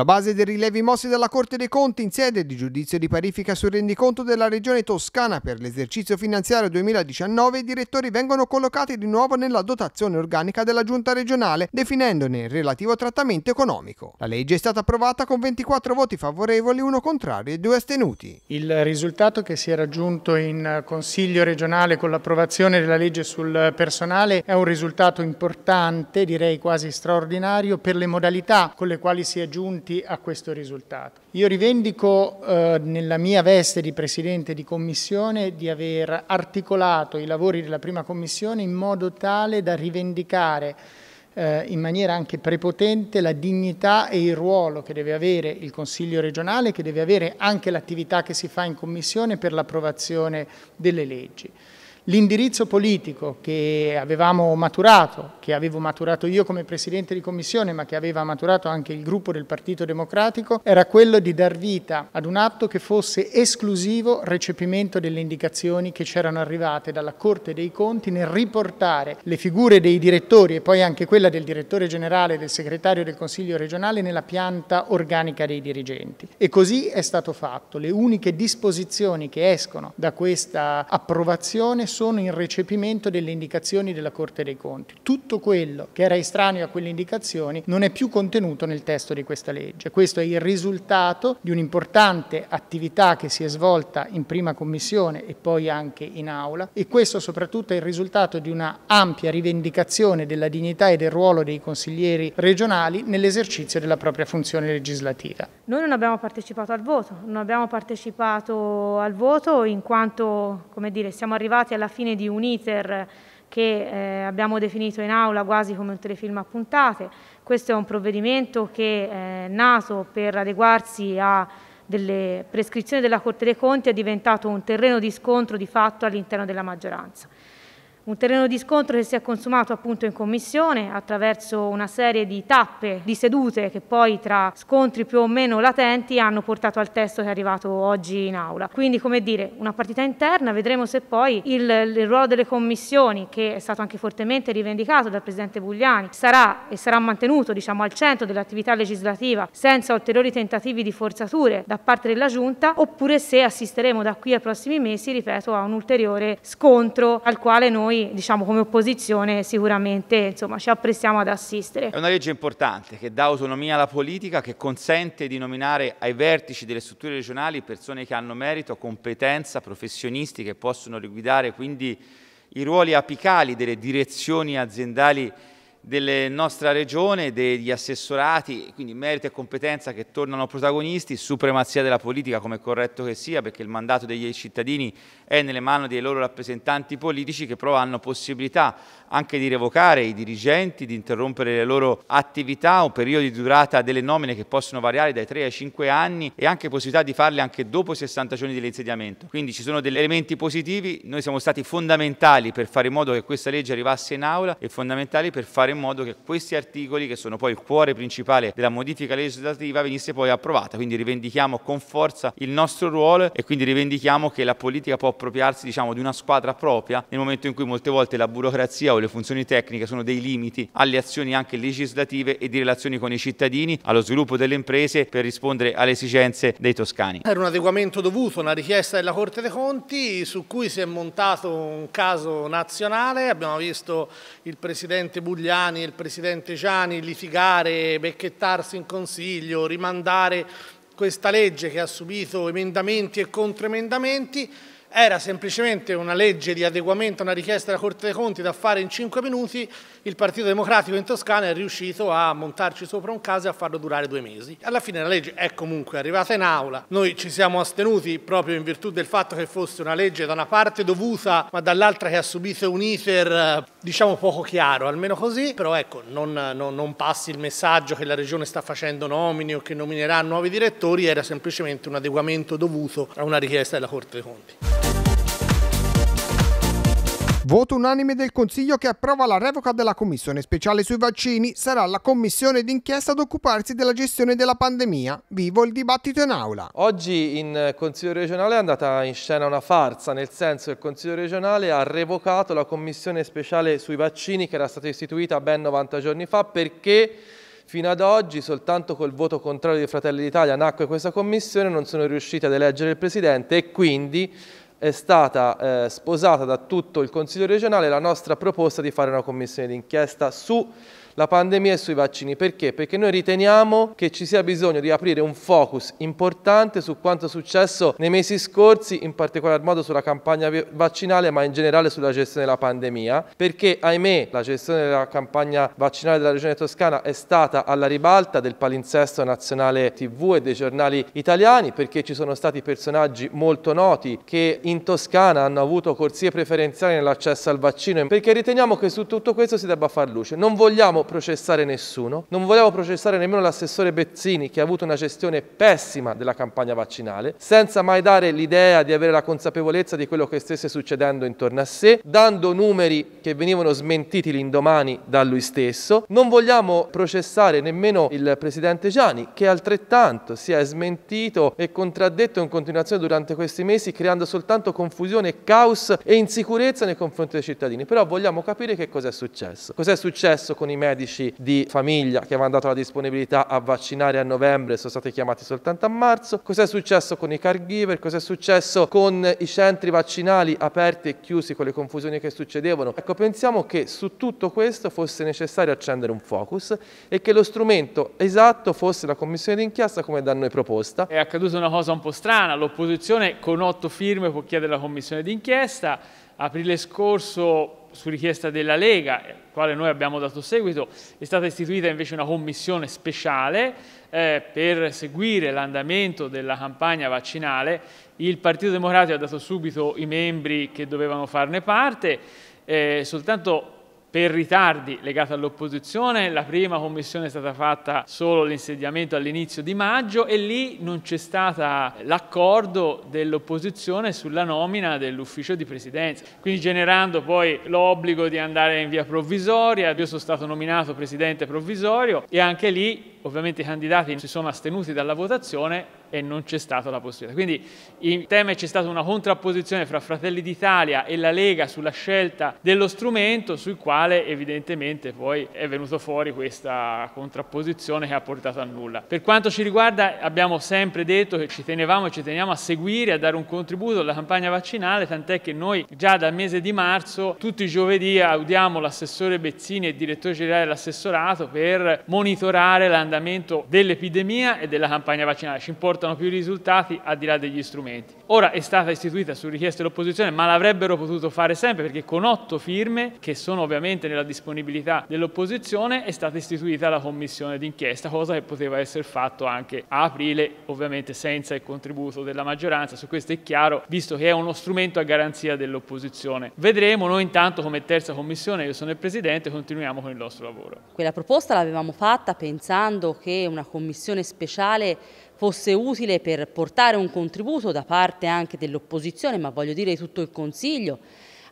Sulla base dei rilievi mossi dalla Corte dei Conti in sede di giudizio di parifica sul rendiconto della Regione Toscana per l'esercizio finanziario 2019, i direttori vengono collocati di nuovo nella dotazione organica della Giunta regionale, definendone il relativo trattamento economico. La legge è stata approvata con 24 voti favorevoli, uno contrario e due astenuti. Il risultato che si è raggiunto in Consiglio regionale con l'approvazione della legge sul personale è un risultato importante, direi quasi straordinario, per le modalità con le quali si è giunti riusciti a questo risultato. Io rivendico eh, nella mia veste di Presidente di Commissione di aver articolato i lavori della prima Commissione in modo tale da rivendicare eh, in maniera anche prepotente la dignità e il ruolo che deve avere il Consiglio regionale, che deve avere anche l'attività che si fa in Commissione per l'approvazione delle leggi. L'indirizzo politico che avevamo maturato, che avevo maturato io come Presidente di Commissione, ma che aveva maturato anche il gruppo del Partito Democratico, era quello di dar vita ad un atto che fosse esclusivo recepimento delle indicazioni che c'erano arrivate dalla Corte dei Conti nel riportare le figure dei direttori e poi anche quella del direttore generale e del segretario del Consiglio regionale nella pianta organica dei dirigenti. E così è stato fatto. Le uniche disposizioni che escono da questa approvazione sono in recepimento delle indicazioni della Corte dei Conti. Tutto quello che era estraneo a quelle indicazioni non è più contenuto nel testo di questa legge. Questo è il risultato di un'importante attività che si è svolta in prima commissione e poi anche in aula e questo soprattutto è il risultato di una ampia rivendicazione della dignità e del ruolo dei consiglieri regionali nell'esercizio della propria funzione legislativa. Noi non abbiamo partecipato al voto, non abbiamo partecipato al voto in quanto come dire, siamo arrivati alla alla fine di un iter che eh, abbiamo definito in aula quasi come un telefilm a puntate. Questo è un provvedimento che è eh, nato per adeguarsi a delle prescrizioni della Corte dei Conti è diventato un terreno di scontro di fatto all'interno della maggioranza. Un terreno di scontro che si è consumato appunto in commissione attraverso una serie di tappe, di sedute che poi tra scontri più o meno latenti hanno portato al testo che è arrivato oggi in aula. Quindi come dire, una partita interna, vedremo se poi il, il ruolo delle commissioni, che è stato anche fortemente rivendicato dal Presidente Bugliani, sarà e sarà mantenuto diciamo, al centro dell'attività legislativa senza ulteriori tentativi di forzature da parte della Giunta oppure se assisteremo da qui ai prossimi mesi, ripeto, a un ulteriore scontro al quale noi noi diciamo, come opposizione sicuramente insomma, ci apprestiamo ad assistere. È una legge importante che dà autonomia alla politica, che consente di nominare ai vertici delle strutture regionali persone che hanno merito, competenza, professionisti che possono riguidare quindi i ruoli apicali delle direzioni aziendali della nostra regione, degli assessorati, quindi merito e competenza che tornano protagonisti, supremazia della politica come è corretto che sia, perché il mandato dei cittadini è nelle mani dei loro rappresentanti politici che però hanno possibilità anche di revocare i dirigenti, di interrompere le loro attività, un periodo di durata delle nomine che possono variare dai 3 ai 5 anni e anche possibilità di farle anche dopo 60 giorni dell'insediamento. Quindi ci sono degli elementi positivi, noi siamo stati fondamentali per fare in modo che questa legge arrivasse in aula e fondamentali per fare fare in modo che questi articoli, che sono poi il cuore principale della modifica legislativa, venisse poi approvata. Quindi rivendichiamo con forza il nostro ruolo e quindi rivendichiamo che la politica può appropriarsi diciamo, di una squadra propria nel momento in cui molte volte la burocrazia o le funzioni tecniche sono dei limiti alle azioni anche legislative e di relazioni con i cittadini, allo sviluppo delle imprese per rispondere alle esigenze dei toscani. Era un adeguamento dovuto, una richiesta della Corte dei Conti su cui si è montato un caso nazionale, abbiamo visto il Presidente Bugliano Giuliani il Presidente Gianni litigare, becchettarsi in Consiglio, rimandare questa legge che ha subito emendamenti e controemendamenti, era semplicemente una legge di adeguamento a una richiesta della Corte dei Conti da fare in cinque minuti, il Partito Democratico in Toscana è riuscito a montarci sopra un caso e a farlo durare due mesi. Alla fine la legge è comunque arrivata in aula, noi ci siamo astenuti proprio in virtù del fatto che fosse una legge da una parte dovuta ma dall'altra che ha subito un iter diciamo poco chiaro, almeno così, però ecco, non, non, non, passi il messaggio che la regione sta facendo nomini o che nominerà nuovi direttori, era semplicemente un adeguamento dovuto a una richiesta della Corte dei Conti. Voto unanime del Consiglio che approva la revoca della Commissione speciale sui vaccini. Sarà la Commissione d'inchiesta ad occuparsi della gestione della pandemia. Vivo il dibattito in aula. Oggi in eh, Consiglio regionale è andata in scena una farsa, nel senso che il Consiglio regionale ha revocato la Commissione speciale sui vaccini che era stata istituita ben 90 giorni fa perché... Fino ad oggi soltanto col voto contrario di Fratelli d'Italia nacque questa commissione, non sono riusciti ad eleggere il Presidente e quindi è stata eh, sposata da tutto il Consiglio regionale la nostra proposta di fare una commissione d'inchiesta su la pandemia e sui vaccini. Perché? Perché noi riteniamo che ci sia bisogno di aprire un focus importante su quanto è successo nei mesi scorsi, in particolar modo sulla campagna vaccinale, ma in generale sulla gestione della pandemia, perché ahimè la gestione della campagna vaccinale della Regione Toscana è stata alla ribalta del palinsesto nazionale TV e dei giornali italiani, perché ci sono stati personaggi molto noti che in Toscana hanno avuto corsie preferenziali nell'accesso al vaccino, perché riteniamo che su tutto questo si debba far luce. Non vogliamo processare nessuno, non volevo processare nemmeno l'assessore Bezzini che ha avuto una gestione pessima della campagna vaccinale, senza mai dare l'idea di avere la consapevolezza di quello che stesse succedendo intorno a sé, dando numeri che venivano smentiti l'indomani da lui stesso. Non vogliamo processare nemmeno il presidente Gianni che altrettanto si è smentito e contraddetto in continuazione durante questi mesi creando soltanto confusione, caos e insicurezza nei confronti dei cittadini. Però vogliamo capire che cosa è successo. Cos'è successo con i medici? medici di famiglia che avevano dato la disponibilità a vaccinare a novembre sono stati chiamati soltanto a marzo. Cos'è successo con i caregiver? Cos'è successo con i centri vaccinali aperti e chiusi con le confusioni che succedevano? Ecco, pensiamo che su tutto questo fosse necessario accendere un focus e che lo strumento esatto fosse la commissione d'inchiesta come da noi proposta. È accaduta una cosa un po' strana, l'opposizione con otto firme può chiedere la commissione d'inchiesta, aprile scorso su richiesta della Lega, al quale noi abbiamo dato seguito, è stata istituita invece una commissione speciale eh, per seguire l'andamento della campagna vaccinale. Il Partito Democratico ha dato subito i membri che dovevano farne parte, eh, soltanto per ritardi legati all'opposizione, la prima commissione è stata fatta solo l'insediamento all'inizio di maggio e lì non c'è stato l'accordo dell'opposizione sulla nomina dell'ufficio di presidenza, quindi generando poi l'obbligo di andare in via provvisoria, io sono stato nominato presidente provvisorio e anche lì ovviamente i candidati si sono astenuti dalla votazione e non c'è stata la possibilità. Quindi in tema c'è stata una contrapposizione fra Fratelli d'Italia e la Lega sulla scelta dello strumento sul quale evidentemente poi è venuto fuori questa contrapposizione che ha portato a nulla. Per quanto ci riguarda abbiamo sempre detto che ci tenevamo e ci teniamo a seguire, a dare un contributo alla campagna vaccinale, tant'è che noi già dal mese di marzo tutti i giovedì audiamo l'assessore Bezzini e il direttore generale dell'assessorato per monitorare l'andamento dell'epidemia e della campagna vaccinale. Ci importa portano più risultati al di là degli strumenti. Ora è stata istituita su richiesta dell'opposizione, ma l'avrebbero potuto fare sempre perché con otto firme, che sono ovviamente nella disponibilità dell'opposizione, è stata istituita la commissione d'inchiesta, cosa che poteva essere fatto anche a aprile, ovviamente senza il contributo della maggioranza. Su questo è chiaro, visto che è uno strumento a garanzia dell'opposizione. Vedremo, noi intanto come terza commissione, io sono il presidente, continuiamo con il nostro lavoro. Quella proposta l'avevamo fatta pensando che una commissione speciale fosse utile per portare un contributo da parte anche dell'opposizione, ma voglio dire di tutto il Consiglio,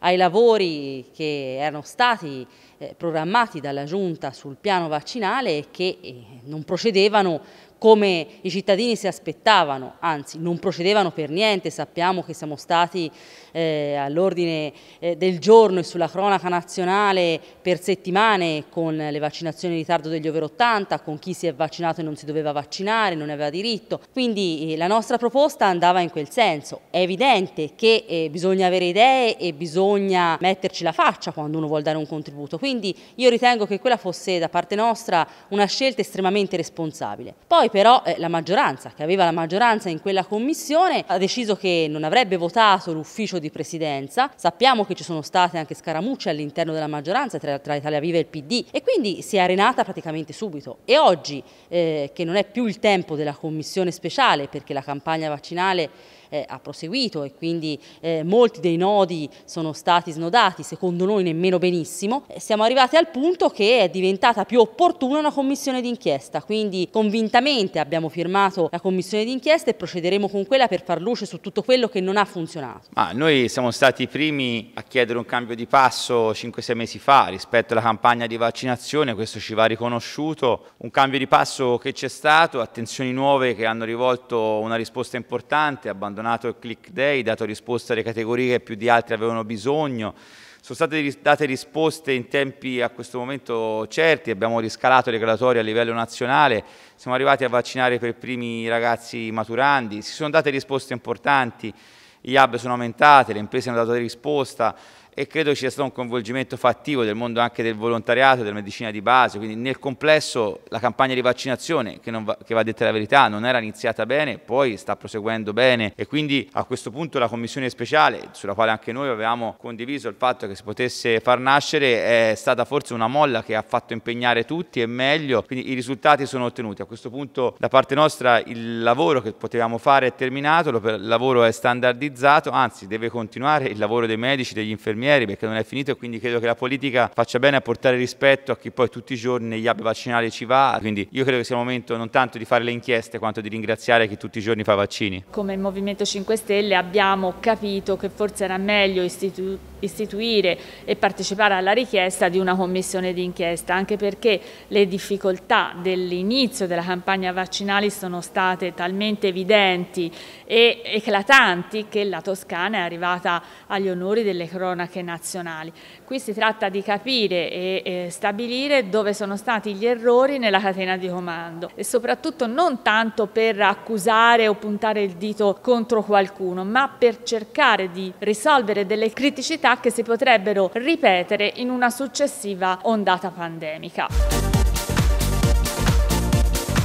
ai lavori che erano stati eh, programmati dalla Giunta sul piano vaccinale e che eh, non procedevano come i cittadini si aspettavano, anzi non procedevano per niente, sappiamo che siamo stati eh, all'ordine eh, del giorno e sulla cronaca nazionale per settimane con le vaccinazioni in ritardo degli over 80, con chi si è vaccinato e non si doveva vaccinare, non aveva diritto. Quindi eh, la nostra proposta andava in quel senso. È evidente che eh, bisogna avere idee e bisogna metterci la faccia quando uno vuole dare un contributo. Quindi io ritengo che quella fosse da parte nostra una scelta estremamente responsabile. Poi però eh, la maggioranza, che aveva la maggioranza in quella commissione, ha deciso che non avrebbe votato l'ufficio di di presidenza, sappiamo che ci sono state anche scaramucce all'interno della maggioranza tra, tra, Italia Viva e il PD e quindi si è arenata praticamente subito e oggi eh, che non è più il tempo della commissione speciale perché la campagna vaccinale eh, ha proseguito e quindi eh, molti dei nodi sono stati snodati, secondo noi nemmeno benissimo. Siamo arrivati al punto che è diventata più opportuna una commissione d'inchiesta, quindi convintamente abbiamo firmato la commissione d'inchiesta e procederemo con quella per far luce su tutto quello che non ha funzionato. Ma noi siamo stati i primi a chiedere un cambio di passo 5-6 mesi fa rispetto alla campagna di vaccinazione, questo ci va riconosciuto, un cambio di passo che c'è stato, attenzioni nuove che hanno rivolto una risposta importante, abbandonato abbandonato il click day, dato risposta alle categorie che più di altri avevano bisogno, sono state date risposte in tempi a questo momento certi, abbiamo riscalato le gradatorie a livello nazionale, siamo arrivati a vaccinare per primi i ragazzi maturandi, si sono date risposte importanti, gli hub sono aumentati, le imprese hanno dato risposta, e credo ci sia stato un coinvolgimento fattivo del mondo anche del volontariato, della medicina di base, quindi nel complesso la campagna di vaccinazione, che, va, che va detta la verità, non era iniziata bene, poi sta proseguendo bene e quindi a questo punto la commissione speciale, sulla quale anche noi avevamo condiviso il fatto che si potesse far nascere, è stata forse una molla che ha fatto impegnare tutti e meglio, quindi i risultati sono ottenuti. A questo punto da parte nostra il lavoro che potevamo fare è terminato, il lavoro è standardizzato, anzi deve continuare il lavoro dei medici, degli infermieri, stranieri perché non è finito e quindi credo che la politica faccia bene a portare rispetto a chi poi tutti i giorni negli app vaccinali ci va, quindi io credo che sia il momento non tanto di fare le inchieste quanto di ringraziare chi tutti i giorni fa vaccini. Come Movimento 5 Stelle abbiamo capito che forse era meglio istitu istituire e partecipare alla richiesta di una commissione d'inchiesta, anche perché le difficoltà dell'inizio della campagna vaccinale sono state talmente evidenti e eclatanti che la Toscana è arrivata agli onori delle cronache anche nazionali. Qui si tratta di capire e, e stabilire dove sono stati gli errori nella catena di comando e soprattutto non tanto per accusare o puntare il dito contro qualcuno, ma per cercare di risolvere delle criticità che si potrebbero ripetere in una successiva ondata pandemica.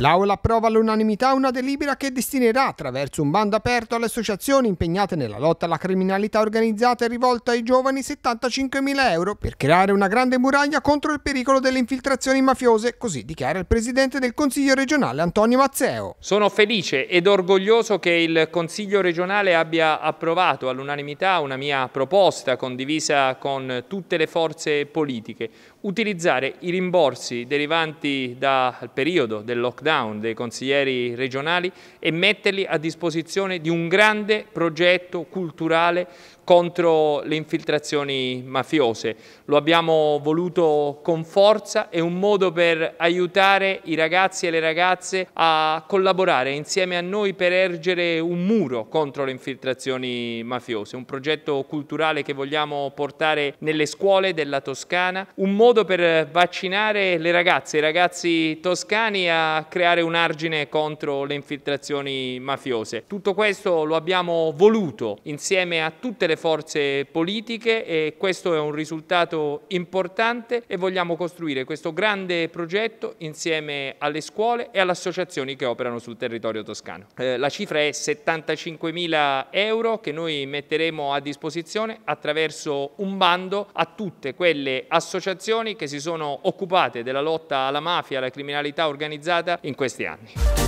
L'Aula approva all'unanimità una delibera che destinerà attraverso un bando aperto alle associazioni impegnate nella lotta alla criminalità organizzata e rivolta ai giovani 75.000 euro per creare una grande muraglia contro il pericolo delle infiltrazioni mafiose, così dichiara il Presidente del Consiglio regionale Antonio Mazzeo. Sono felice ed orgoglioso che il Consiglio regionale abbia approvato all'unanimità una mia proposta condivisa con tutte le forze politiche, utilizzare i rimborsi derivanti dal periodo del lockdown dei consiglieri regionali e metterli a disposizione di un grande progetto culturale contro le infiltrazioni mafiose. Lo abbiamo voluto con forza, è un modo per aiutare i ragazzi e le ragazze a collaborare insieme a noi per ergere un muro contro le infiltrazioni mafiose, un progetto culturale che vogliamo portare nelle scuole della Toscana, un modo per vaccinare le ragazze e i ragazzi toscani a creare un argine contro le infiltrazioni mafiose. Tutto questo lo abbiamo voluto insieme a tutte le forze politiche e questo è un risultato importante e vogliamo costruire questo grande progetto insieme alle scuole e alle associazioni che operano sul territorio toscano. Eh, la cifra è 75 mila euro che noi metteremo a disposizione attraverso un bando a tutte quelle associazioni che si sono occupate della lotta alla mafia e alla criminalità organizzata in questi anni.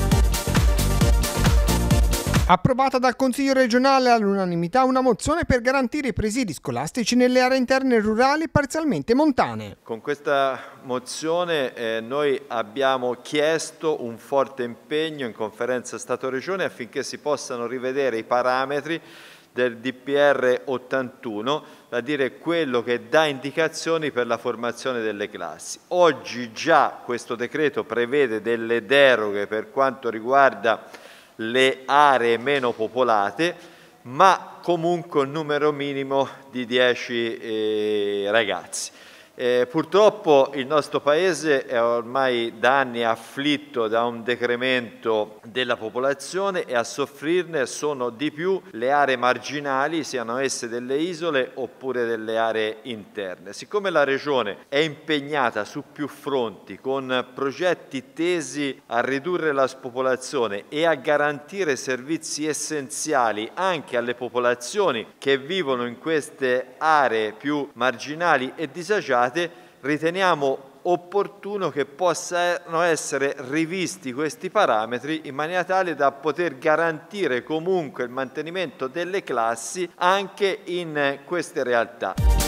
Approvata dal Consiglio regionale all'unanimità una mozione per garantire i presidi scolastici nelle aree interne rurali parzialmente montane. Con questa mozione eh, noi abbiamo chiesto un forte impegno in conferenza Stato-Regione affinché si possano rivedere i parametri del DPR 81, da dire quello che dà indicazioni per la formazione delle classi. Oggi già questo decreto prevede delle deroghe per quanto riguarda le aree meno popolate, ma comunque un numero minimo di 10 eh, ragazzi. Eh, purtroppo il nostro Paese è ormai da anni afflitto da un decremento della popolazione e a soffrirne sono di più le aree marginali, siano esse delle isole oppure delle aree interne. Siccome la Regione è impegnata su più fronti con progetti tesi a ridurre la spopolazione e a garantire servizi essenziali anche alle popolazioni che vivono in queste aree più marginali e disagiate, citate, riteniamo opportuno che possano essere rivisti questi parametri in maniera tale da poter garantire comunque il mantenimento delle classi anche in queste realtà.